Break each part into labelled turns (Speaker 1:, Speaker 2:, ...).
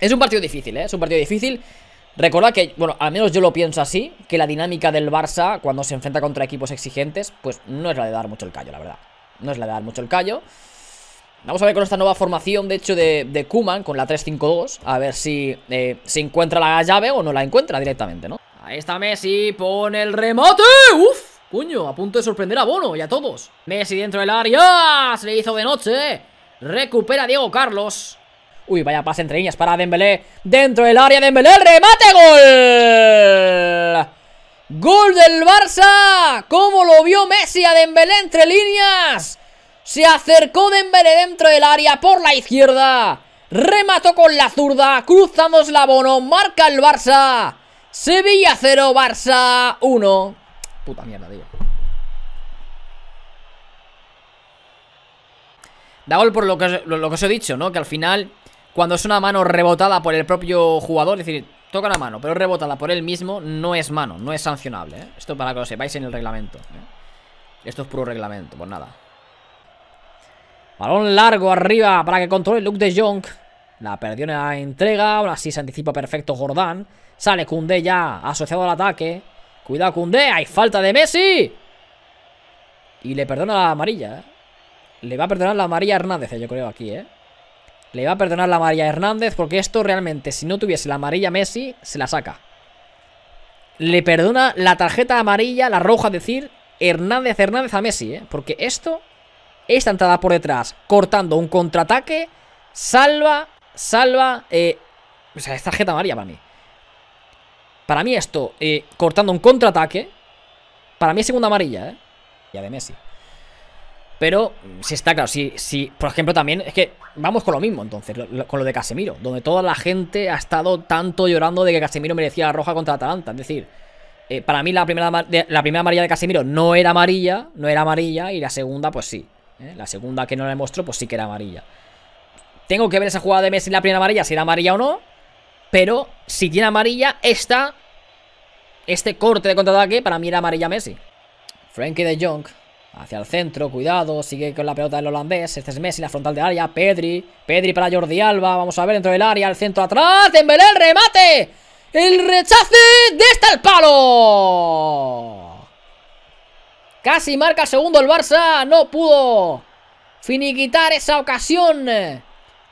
Speaker 1: Es un partido difícil, ¿eh? Es un partido difícil. Recordad que, bueno, al menos yo lo pienso así, que la dinámica del Barça cuando se enfrenta contra equipos exigentes, pues no es la de dar mucho el callo, la verdad. No es la de dar mucho el callo. Vamos a ver con esta nueva formación, de hecho, de, de Kuman, con la 3-5-2, a ver si eh, se encuentra la llave o no la encuentra directamente, ¿no? Ahí está Messi, pone el remate, ¡Uf! Cuño, a punto de sorprender a Bono y a todos. Messi dentro del área, se le hizo de noche, recupera Diego Carlos. Uy, vaya pase entre líneas para Dembélé. Dentro del área Dembélé, remate, gol. Gol del Barça. ¿Cómo lo vio Messi a Dembélé entre líneas? Se acercó Dembélé dentro del área por la izquierda. Remató con la zurda, cruzamos la bono, marca el Barça. Sevilla 0, Barça 1. Puta mierda, tío. Da gol por lo que, lo que os he dicho, ¿no? Que al final cuando es una mano rebotada por el propio jugador, es decir, toca la mano, pero rebotada por él mismo, no es mano, no es sancionable. ¿eh? Esto para que lo sepáis en el reglamento. ¿eh? Esto es puro reglamento, pues nada. Balón largo arriba para que controle Luke de Jong. La perdió en la entrega, ahora sí se anticipa perfecto Jordán. Sale Kundé ya asociado al ataque. Cuidado Kundé. hay falta de Messi. Y le perdona la amarilla, ¿eh? Le va a perdonar la amarilla Hernández, yo creo, aquí, ¿eh? Le va a perdonar la amarilla Hernández porque esto realmente, si no tuviese la amarilla Messi, se la saca. Le perdona la tarjeta amarilla, la roja, decir, Hernández Hernández a Messi, ¿eh? Porque esto, esta entrada por detrás, cortando un contraataque, salva, salva, eh, o sea, es tarjeta amarilla para mí. Para mí esto, eh, cortando un contraataque, para mí es segunda amarilla, ¿eh? Ya de Messi. Pero si está claro, si, si, por ejemplo, también es que vamos con lo mismo entonces, con lo de Casemiro, donde toda la gente ha estado tanto llorando de que Casemiro merecía la roja contra Atalanta. Es decir, eh, para mí la primera, la primera amarilla de Casemiro no era amarilla, no era amarilla, y la segunda, pues sí. ¿eh? La segunda que no le mostró, pues sí que era amarilla. Tengo que ver esa jugada de Messi la primera amarilla, si era amarilla o no. Pero si tiene amarilla, está este corte de contraataque, para mí era amarilla Messi. Frankie de Jong Hacia el centro, cuidado, sigue con la pelota del holandés. Este es Messi, la frontal de área, Pedri. Pedri para Jordi Alba, vamos a ver dentro del área, el centro atrás, Dembélé, el remate. El rechace de esta el palo. Casi marca segundo el Barça, no pudo finiquitar esa ocasión.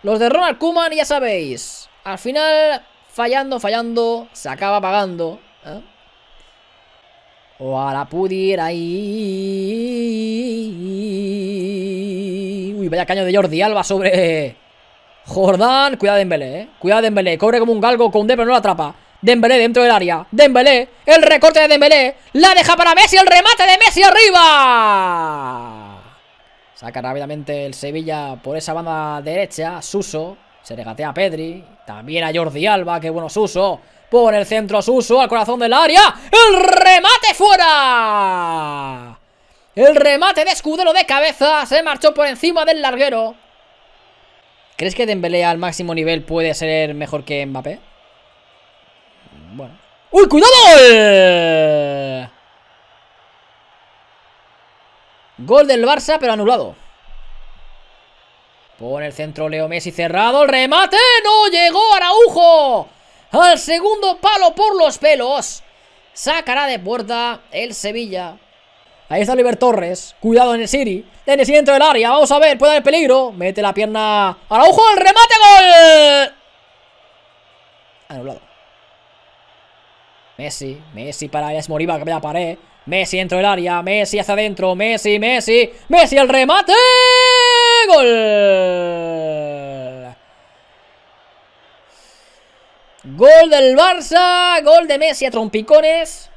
Speaker 1: Los de Ronald Kuman, ya sabéis, al final fallando, fallando, se acaba pagando. ¿eh? O a la pudiera ir. Uy, vaya caño de Jordi Alba sobre Jordán. Cuidado Dembélé, eh. Cuidado Dembélé. corre como un galgo con D, pero no la atrapa. Dembélé dentro del área. Dembélé. El recorte de Dembélé. La deja para Messi. El remate de Messi arriba. Saca rápidamente el Sevilla por esa banda derecha. Suso. Se regatea a Pedri. También a Jordi Alba. Qué bueno Suso. Pone el centro Suso al corazón del área. ¡El remate fuera! El remate de Escudero de cabeza se marchó por encima del larguero. ¿Crees que Dembélé al máximo nivel puede ser mejor que Mbappé? Bueno. ¡Uy, cuidado! ¡Gol! del Barça, pero anulado. Pone el centro Leo Messi cerrado. ¡El remate! ¡No llegó Araujo! al segundo palo por los pelos. Sacará de puerta el Sevilla. Ahí está Oliver Torres. Cuidado en el Siri. En el dentro del área. Vamos a ver. Puede haber peligro. Mete la pierna. ojo, El remate. Gol. Anulado. Messi. Messi para es Moriba. Que me la pared. Messi dentro del área. Messi hacia adentro. Messi. Messi. Messi. El remate. Gol. Gol del Barça, gol de Messi a trompicones.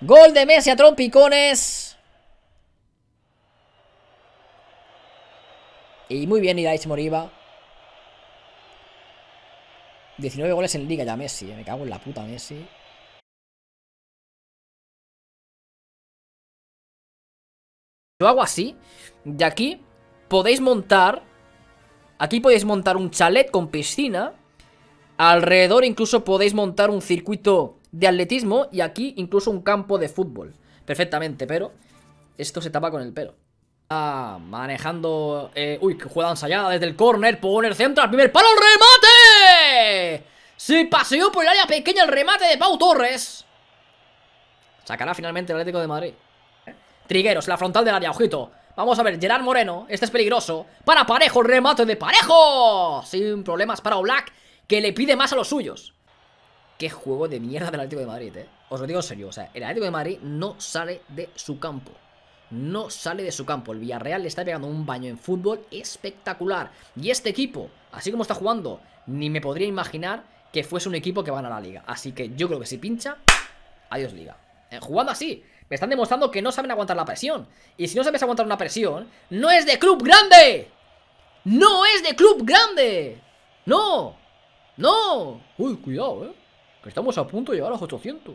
Speaker 1: Gol de Messi a trompicones. Y muy bien Idaich Moriba. 19 goles en liga ya Messi, eh, me cago en la puta Messi. Yo hago así, de aquí podéis montar, aquí podéis montar un chalet con piscina Alrededor incluso podéis montar un circuito de atletismo y aquí incluso un campo de fútbol. Perfectamente, pero esto se tapa con el pelo Ah, manejando... Eh, uy, que juega ensayada desde el córner. Pone el centro al primer palo. ¡Remate! Se paseó por el área pequeña el remate de Pau Torres. Sacará finalmente el Atlético de Madrid. Trigueros, la frontal del área, ojito. Vamos a ver, Gerard Moreno, este es peligroso. Para Parejo, remate de Parejo. Sin problemas para Oblak que le pide más a los suyos. Qué juego de mierda del Atlético de Madrid, eh. Os lo digo en serio, o sea, el Atlético de Madrid no sale de su campo. No sale de su campo. El Villarreal le está pegando un baño en fútbol espectacular. Y este equipo, así como está jugando, ni me podría imaginar que fuese un equipo que van a la liga. Así que yo creo que si pincha, adiós liga. Eh, jugando así, me están demostrando que no saben aguantar la presión. Y si no sabes aguantar una presión, no es de club grande. No es de club grande. No. ¡No! Uy, cuidado, ¿eh? Que estamos a punto de llegar a los 800.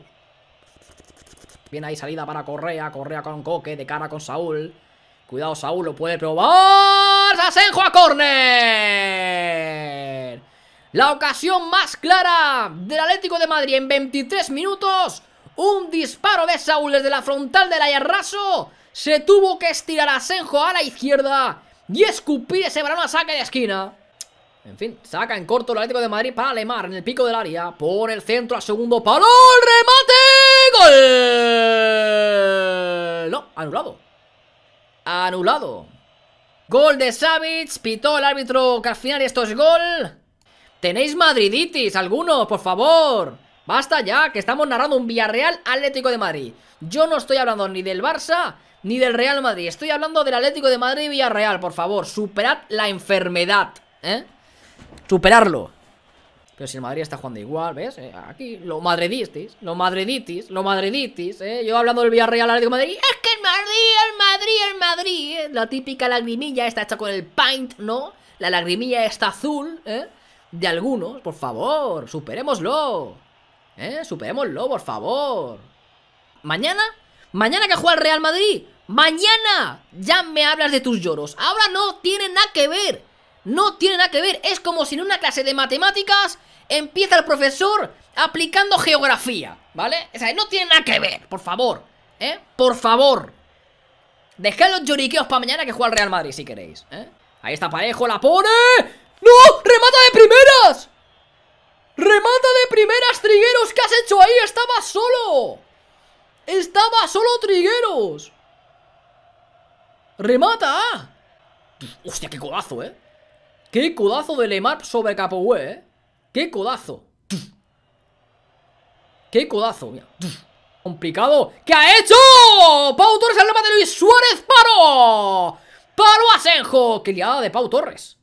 Speaker 1: Viene ahí salida para Correa. Correa con Coque. De cara con Saúl. Cuidado, Saúl. Lo puede probar. ¡Asenjo a córner! La ocasión más clara del Atlético de Madrid en 23 minutos. Un disparo de Saúl desde la frontal del Ayarraso. Se tuvo que estirar a Senjo a la izquierda y escupir ese balón a saque de esquina. En fin, saca en corto el Atlético de Madrid para Alemar en el pico del área. por el centro a segundo palo. ¡Remate! ¡Gol! No, anulado. Anulado. Gol de Savic. Pitó el árbitro que al final esto es gol. ¿Tenéis madriditis algunos? Por favor. Basta ya, que estamos narrando un Villarreal Atlético de Madrid. Yo no estoy hablando ni del Barça ni del Real Madrid. Estoy hablando del Atlético de Madrid Villarreal, por favor. Superad la enfermedad, ¿eh? superarlo. Pero si el Madrid está jugando igual, ¿ves? Eh, aquí, lo madreditis, lo madriditis, lo madriditis, ¿eh? Yo hablando del Villarreal al de Madrid, es que el Madrid, el Madrid, el Madrid, ¿eh? La típica lagrimilla está hecha con el paint, ¿no? La lagrimilla está azul, ¿eh? De algunos, por favor, superémoslo, ¿eh? Superémoslo, por favor. ¿Mañana? ¿Mañana que juega el Real Madrid? ¡Mañana! Ya me hablas de tus lloros. Ahora no, tiene nada que ver. No tiene nada que ver, es como si en una clase de matemáticas empieza el profesor aplicando geografía, ¿vale? O sea, no tiene nada que ver, por favor, ¿eh? Por favor. Dejad los lloriqueos para mañana que juega el Real Madrid si queréis, ¿eh? Ahí está Parejo, la pone. ¡No! ¡Remata de primeras! ¡Remata de primeras, Trigueros! ¿Qué has hecho ahí? ¡Estaba solo! ¡Estaba solo Trigueros! ¡Remata! Ah. Hostia, qué golazo, ¿eh? ¡Qué codazo de Lemar sobre Capoue, eh! ¡Qué codazo! ¡Qué codazo! Complicado. ¿Qué ha hecho? Pau Torres al remate de Luis Suárez. ¡Paro! ¡Paro Asenjo! ¡Qué liada de Pau Torres!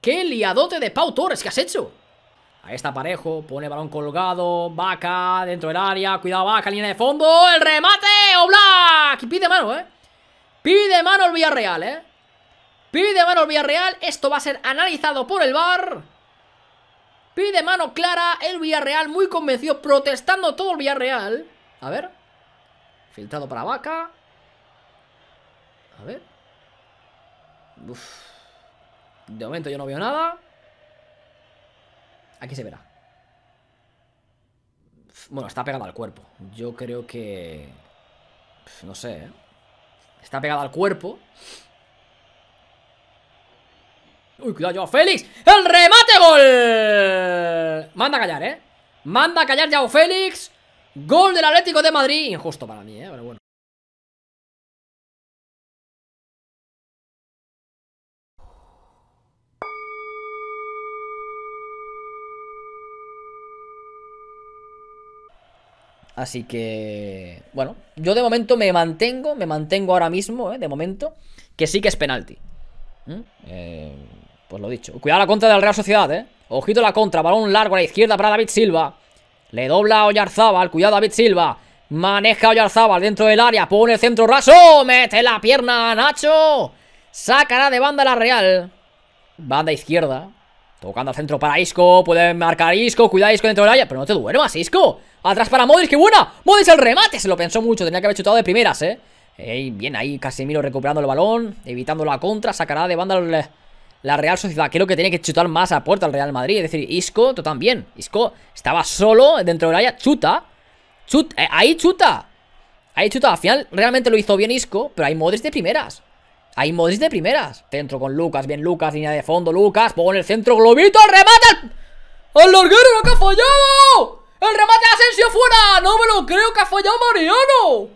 Speaker 1: ¡Qué liadote de Pau Torres que has hecho! Ahí está Parejo, pone balón colgado, Vaca, dentro del área, cuidado Vaca, línea de fondo, ¡el remate! ¡Oblak! Y pide mano, ¿eh? Pide mano el Villarreal, ¿eh? Pide mano el Villarreal, esto va a ser analizado por el bar. Pide mano clara, el Villarreal muy convencido, protestando todo el Villarreal. A ver. Filtrado para Vaca. A ver. De momento yo no veo nada. Aquí se verá. Bueno, está pegada al cuerpo. Yo creo que... No sé, ¿eh? Está pegada al cuerpo cuidado, Félix ¡El remate, gol! Manda callar, ¿eh? Manda a callar Joao Félix Gol del Atlético de Madrid Injusto para mí, ¿eh? Pero bueno Así que, bueno, yo de momento me mantengo, me mantengo ahora mismo, ¿eh? de momento, que sí que es penalti. ¿Mm? Eh, pues lo dicho. Cuidado la contra del Real Sociedad, ¿eh? Ojito la contra. Balón largo a la izquierda para David Silva. Le dobla a Oyarzábal. Cuidado David Silva. Maneja Oyarzábal dentro del área. Pone el centro raso. Mete la pierna a Nacho. Sacará de banda la Real. Banda izquierda. Tocando al centro para Isco. Puede marcar Isco. Cuidado Isco dentro del área. Pero no te duermas, Isco. Atrás para Modric. ¡Qué buena! Modric el remate. Se lo pensó mucho. Tenía que haber chutado de primeras, ¿eh? Ey, bien ahí Casemiro recuperando el balón. Evitando la contra. Sacará de banda el la Real Sociedad. Creo que tiene que chutar más a puerta al Real Madrid. Es decir, Isco, tú también. Isco estaba solo dentro del área. Chuta. Chut, eh, ahí chuta. Ahí chuta. Al final realmente lo hizo bien Isco, pero hay Modric de primeras. Hay Modric de primeras. Centro con Lucas. Bien Lucas, línea de fondo. Lucas, pongo en el centro. Globito, remata. ¡El, larguero lo que ha fallado! ¡El remate de Asensio fuera! ¡No me lo creo que ha fallado Mariano!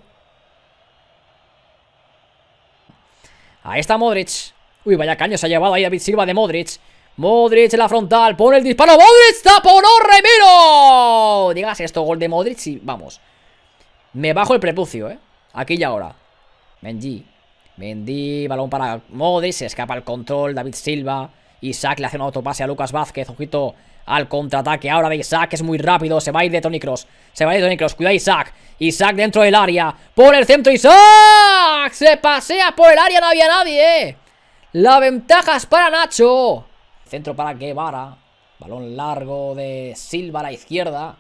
Speaker 1: Ahí está Modric. Uy, vaya caño, se ha llevado ahí David Silva de Modric Modric en la frontal, pone el disparo Modric, taponó Remiro Digas esto, gol de Modric y vamos Me bajo el prepucio, eh Aquí y ahora Mendy Mendy, balón para Modric Se escapa el control, David Silva Isaac le hace un autopase a Lucas Vázquez Ojito al contraataque ahora de Isaac es muy rápido, se va a ir de Tony Cross se va a ir de Tony Cross, cuidado Isaac Isaac dentro del área, por el centro Isaac se pasea por el área, no había nadie, eh la ventaja es para Nacho. Centro para Guevara. Balón largo de Silva a la izquierda.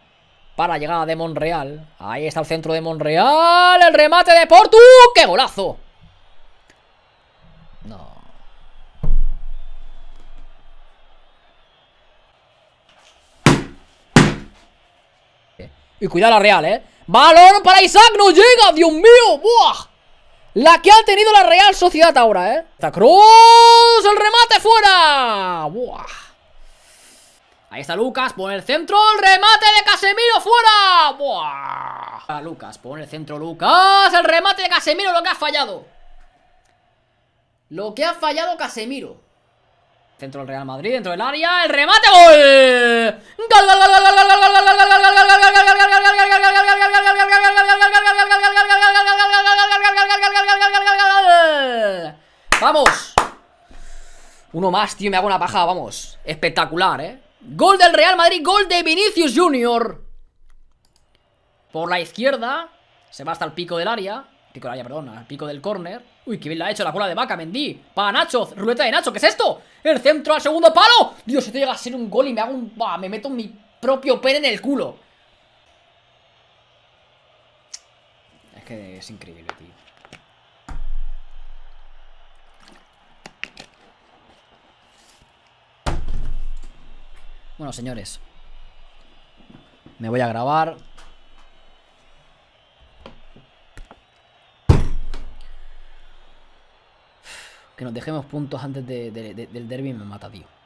Speaker 1: Para llegada de Monreal. Ahí está el centro de Monreal. El remate de Portu. ¡Qué golazo! No. Y cuidado la Real, ¿eh? Balón para Isaac. No llega. ¡Dios mío! ¡Buah! La que ha tenido la Real Sociedad ahora, ¿eh? Está Cruz, el remate fuera. Buah. Ahí está Lucas, pone el centro, el remate de Casemiro fuera. Buah. Lucas, pone el centro, Lucas, el remate de Casemiro, lo que ha fallado. Lo que ha fallado Casemiro. Centro del Real Madrid, dentro del área, el remate, gol. Gol, gol, gol, gol, gol, gol. ¡Vamos! Uno más, tío, me hago una paja, vamos Espectacular, ¿eh? Gol del Real Madrid, gol de Vinicius Junior Por la izquierda Se va hasta el pico del área Pico del área, perdón, al pico del córner Uy, qué bien la ha hecho la cola de vaca, Mendy Para Nacho, ruleta de Nacho, ¿qué es esto? El centro al segundo palo Dios, esto te llega a ser un gol y me hago un... me meto mi propio pene en el culo Es que es increíble, tío Bueno, señores. Me voy a grabar. Que nos dejemos puntos antes del derby me mata, tío.